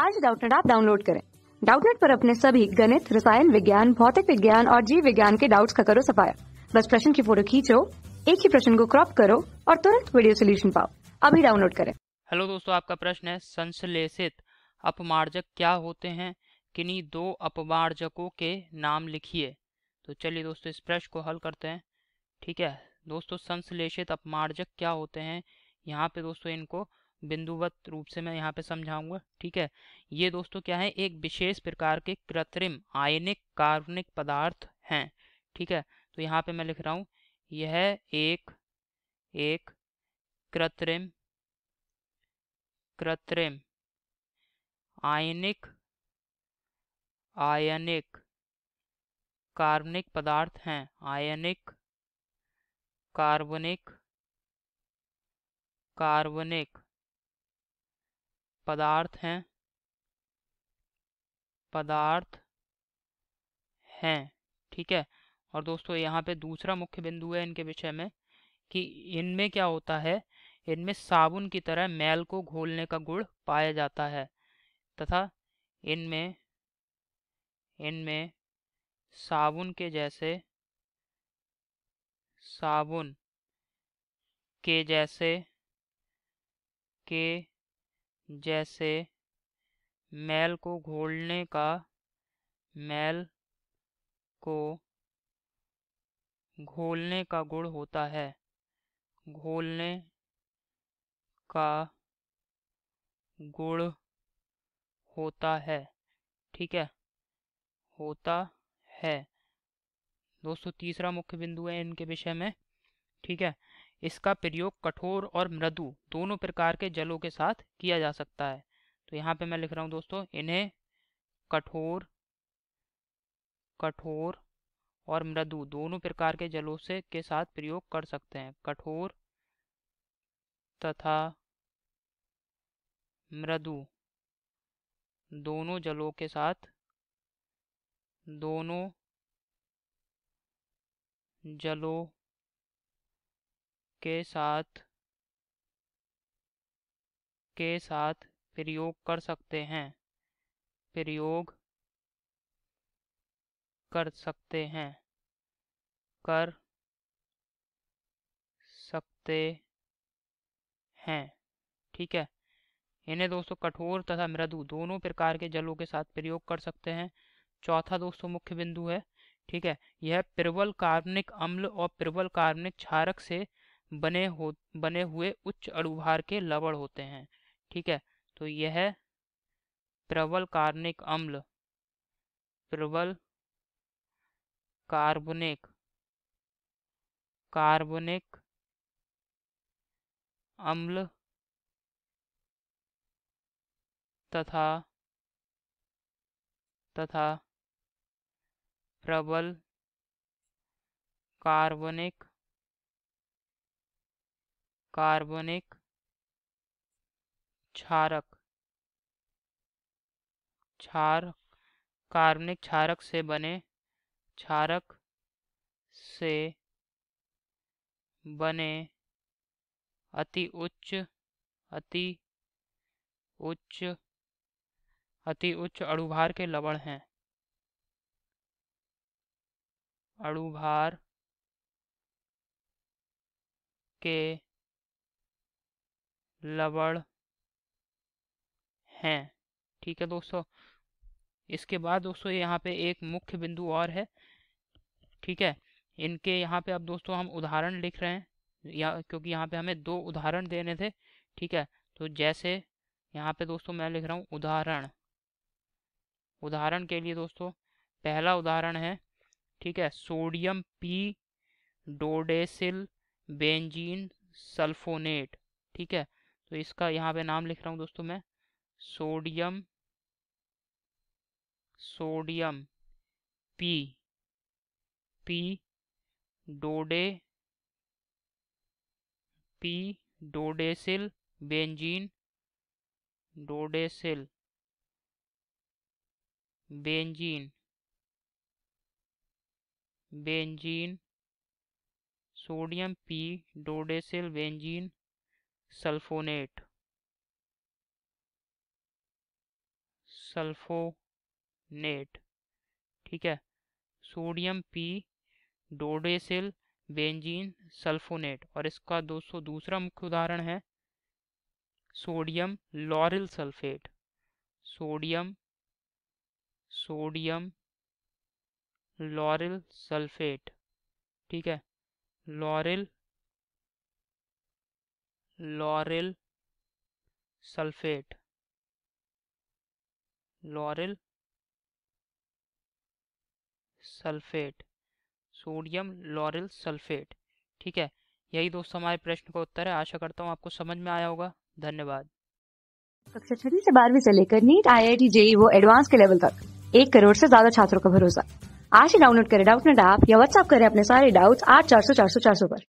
आज डाउटनेट आप डाउनलोड करें डाउटनेट पर अपने सभी गणित रसायन विज्ञान भौतिक विज्ञान और जीव विज्ञान के डाउट्स का करो सफाया बस प्रश्न की फोटो खींचो एक ही प्रश्न को क्रॉप करो और तुरंत वीडियो सोल्यूशन पाओ अभी डाउनलोड करें हेलो दोस्तों आपका प्रश्न है संश्लेषित अपमार्जक क्या होते हैं किन्हीं दो अपमार्जकों के नाम लिखिए तो चलिए दोस्तों इस प्रश्न को हल करते हैं ठीक है दोस्तों संश्लेषित अपमार्जक क्या होते हैं यहाँ पे दोस्तों इनको बिंदुवत रूप से मैं यहाँ पे समझाऊंगा ठीक है ये दोस्तों क्या है एक विशेष प्रकार के कृत्रिम आयनिक कार्बनिक पदार्थ हैं ठीक है तो यहाँ पे मैं लिख रहा हूँ यह एक एक कृत्रिम कृत्रिम आयनिक आयनिक कार्बनिक पदार्थ हैं आयनिक कार्बनिक कार्बनिक पदार्थ हैं पदार्थ हैं ठीक है और दोस्तों यहाँ पे दूसरा मुख्य बिंदु है इनके विषय में कि इनमें क्या होता है इनमें साबुन की तरह मैल को घोलने का गुण पाया जाता है तथा इनमें इनमें साबुन के जैसे साबुन के जैसे के जैसे मैल को घोलने का मैल को घोलने का गुण होता है घोलने का गुण होता है ठीक है होता है दोस्तों तीसरा मुख्य बिंदु है इनके विषय में ठीक है इसका प्रयोग कठोर और मृदु दोनों प्रकार के जलों के साथ किया जा सकता है तो यहाँ पे मैं लिख रहा हूँ दोस्तों इन्हें कठोर कठोर और मृदु दोनों प्रकार के जलों से के साथ प्रयोग कर सकते हैं कठोर तथा मृदु दोनों जलों के साथ दोनों जलों के साथ के साथ प्रयोग कर सकते हैं प्रयोग कर सकते हैं कर सकते हैं ठीक है इन्हें दोस्तों कठोर तथा मृदु दोनों प्रकार के जलों के साथ प्रयोग कर सकते हैं चौथा दोस्तों मुख्य बिंदु है ठीक है यह प्रबल कार्बनिक अम्ल और प्रबल कार्बनिक क्षारक से बने हो बने हुए उच्च अणुभार के लवण होते हैं ठीक है तो यह प्रबल कार्बनिक अम्ल प्रबल कार्बनिक कार्बनिक अम्ल तथा तथा प्रबल कार्बनिक कार्बनिक क्षारक क्षार कार्बनिक क्षारक से बने क्षारक से बने अति उच्च अति उच्च अति उच्च अणुभार के लवण हैं अणुभार के लवण हैं ठीक है दोस्तों इसके बाद दोस्तों यहाँ पे एक मुख्य बिंदु और है ठीक है इनके यहाँ पे अब दोस्तों हम उदाहरण लिख रहे हैं या क्योंकि यहाँ पे हमें दो उदाहरण देने थे ठीक है तो जैसे यहाँ पे दोस्तों मैं लिख रहा हूँ उदाहरण उदाहरण के लिए दोस्तों पहला उदाहरण है ठीक है sodium P dodecyl benzene sulphonate ठीक है तो इसका यहाँ पे नाम लिख रहा हूँ दोस्तों मैं sodium sodium P P dode P dodecyl benzene dodecyl benzene benzene sodium P dodecyl benzene sulphonate sulphonate ठीक है sodium P dodecyl benzene sulphonate और इसका दोस्तों दूसरा मुख्य उदाहरण है sodium lauryl sulphate sodium sodium lauryl sulphate ठीक है lauryl lauryl sulphate lauryl sulphate sodium lauryl sulphate ठीक है यही दोस्तों हमारे प्रश्न का उत्तर है आशा करता हूँ आपको समझ में आया होगा धन्यवाद कक्षा छठी से बारहवीं से लेकर NEET I I T JEE वो एडवांस के लेवल तक एक करोड़ से ज्यादा छात्रों का भरोसा आज ही डाउनलोड करें डाउट नेट ऐप या व्हाट्सअप करें अपने सारे डाउट्स आठ चार सौ चार सौ चार सौ पर